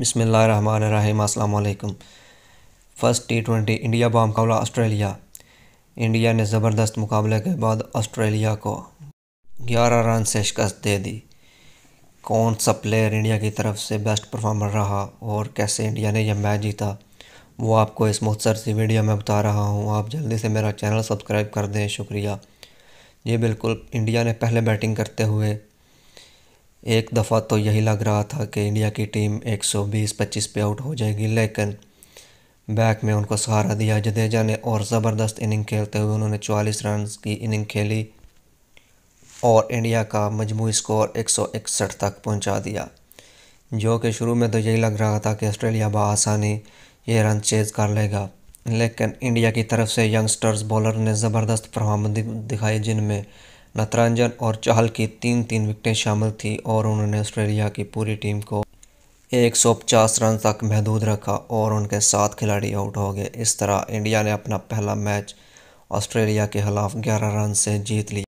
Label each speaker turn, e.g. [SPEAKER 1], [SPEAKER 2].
[SPEAKER 1] बसमीम अल्लाम first T twenty India मुकाबला ऑस्ट्रेलिया इंडिया ने ज़बरदस्त मुकाबले के बाद ऑस्ट्रेलिया को 11 रन से शिकस्त दे दी कौन सा प्लेयर इंडिया की तरफ से बेस्ट परफॉर्मर रहा और कैसे इंडिया ने यह मैच जीता वो आपको इस मुख्तर सी वीडियो में बता रहा हूँ आप जल्दी से मेरा चैनल सब्सक्राइब कर दें शुक्रिया ये बिल्कुल इंडिया ने पहले बैटिंग करते हुए एक दफ़ा तो यही लग रहा था कि इंडिया की टीम 120-25 पे आउट हो जाएगी लेकिन बैक में उनको सहारा दिया जडेजा ने और ज़बरदस्त इनिंग खेलते हुए उन्होंने 44 रन की इनिंग खेली और इंडिया का मजमू स्कोर 161 तक पहुंचा दिया जो कि शुरू में तो यही लग रहा था कि ऑस्ट्रेलिया बसानी ये रन चेज कर लेगा लेकिन इंडिया की तरफ से यंगस्टर्स बॉलर ने ज़बरदस्त परफॉर्मेंस दिखाई जिनमें नतरंजन और चहल की तीन तीन विकटें शामिल थी और उन्होंने ऑस्ट्रेलिया की पूरी टीम को एक सौ पचास रन तक महदूद रखा और उनके सात खिलाड़ी आउट हो गए इस तरह इंडिया ने अपना पहला मैच ऑस्ट्रेलिया के खिलाफ ग्यारह रन से जीत लिया